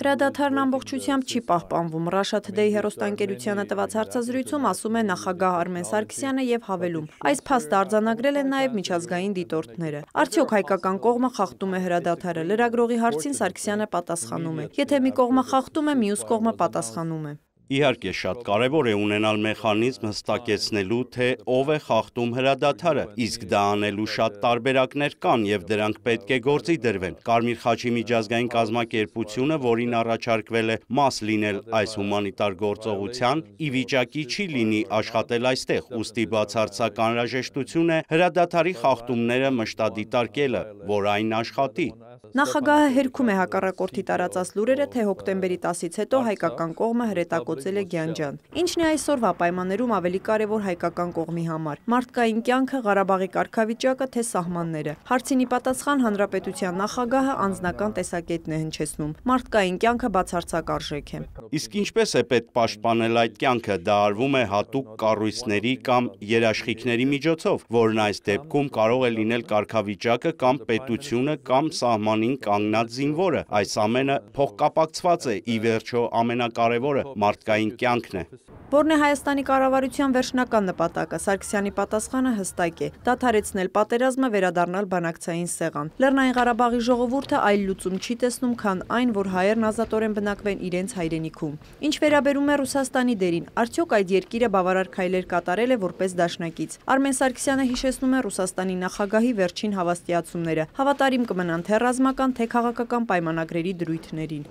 Հրադադարն ամբողջությամբ չի պահպանվում։ Russia Today հերոստանգերությանը տված հարցազրույցում ասում է նախագահ Արմեն Սարգսյանը եւ հավելում. Այս փաստը արձանագրել են նաեւ միջազգային դիտորդները։ Արդյոք հայկական կողմը խախտում է հրադադարը։ Լրագրողի հարցին Սարգսյանը պատասխանում է. Եթե մի կողմը խախտում է, մյուս կողմը պատասխանում է։ Իհարկե շատ կարևոր է ունենալ մեխանիզմ հստակեցնելու, թե ով է խախտում հրադադարը, իսկ դա անելու շատ տարբերակներ կան եւ դրանք պետք է գործի դրվեն։ Կարմիր խաչի միջազգային կազմակերպությունը, որին առաջարկվել է մաս լինել այս հումանիտար գործողության, ի վիճակի չի լինի աշխատել այստեղ, ուստի բացարձակ անհրաժեշտություն է հրադադարի խախտումները մշտադիտարկելը, որ այն աշխատի։ Նախագահը հերքում է հակառակորդի տարածած լուրերը, թե հոկտեմբերի 10-ից հետո հայկական կողմը հրետակոծել է Գյանջան։ Ինչն է այսօրվա պայմաններում ավելի կարևոր հայկական կողմի համար՝ մարդկային կյանքը, Ղարաբաղի կարգավիճակը, թե սահմանները։ Հարցին ի պատասխան հանրապետության նախագահը անձնական տեսակետն է հնչեցնում։ Մարդկային կյանքը բացարձակ արժեք է։ Իսկ ինչպես է պետք պաշտպանել այդ կյանքը, դա արվում է հատուկ կառույցների կամ երաշխիքների միջոցով, որն այս դեպքում կարող է լինել կարգավիճակը կամ պետությունը կամ սահմանը սահմանին կանգնած զինվորը։ Այս ամենը փոխկապակցված է, ի վերջո ամենակարևորը մարդկային կյանքն է։ Որն է Հայաստանի կառավարության վերջնական նպատակը։ Սարգսյանի պատասխանը հստակ է՝ դադարեցնել պատերազմը, վերադառնալ բանակցային սեղան։ Լեռնային Ղարաբաղի ժողովուրդը այլ լուծում չի տեսնում, քան այն, որ հայերն ազատորեն բնակվեն իրենց հայրենիքում։ Ինչ վերաբերում է Ռուսաստանի դերին, արդյոք այդ երկիրը բավարար քայլեր կատարել է որպես դաշնակից։ Արմեն Սարգսյանը հիշեցնում է Ռուսաստանի նախագահի վերջին հավաստիացումները։ Հավատարիմ կմնան թե ռազմական, թե քաղաքական պայմանագրերի դրույթներին։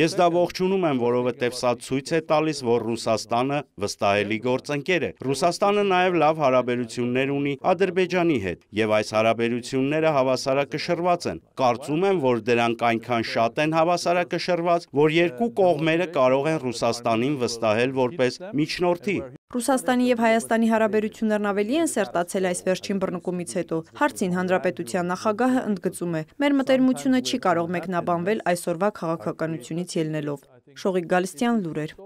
Ես դա ողջունում եմ, որովհետև սա ցույց է տալիս, որ Ռուսաստանը վստահելի գործընկեր է։ Ռուսաստանը նաև լավ հարաբերություններ ունի Ադրբեջանի հետ, եւ այս հարաբերությունները հավասարակշռված են։ Կարծում եմ, որ դրանք այնքան շատ են հավասարակշռված, որ երկու կողմերը կարող են Ռուսաստանին վստահել որպես միջնորդի։ Ռուսաստանի եւ Հայաստանի հարաբերություններն ավելի են սերտացել այս վերջին բռնկումից հետո։ Հարցին հանրապետության նախագահը ընդգծում է. «Մեր մտերմությունը չի կարող մեկնաբանվել այսօրվա քաղաքականությունից ելնելով»։ Շողիկ Գալստյան լուրեր։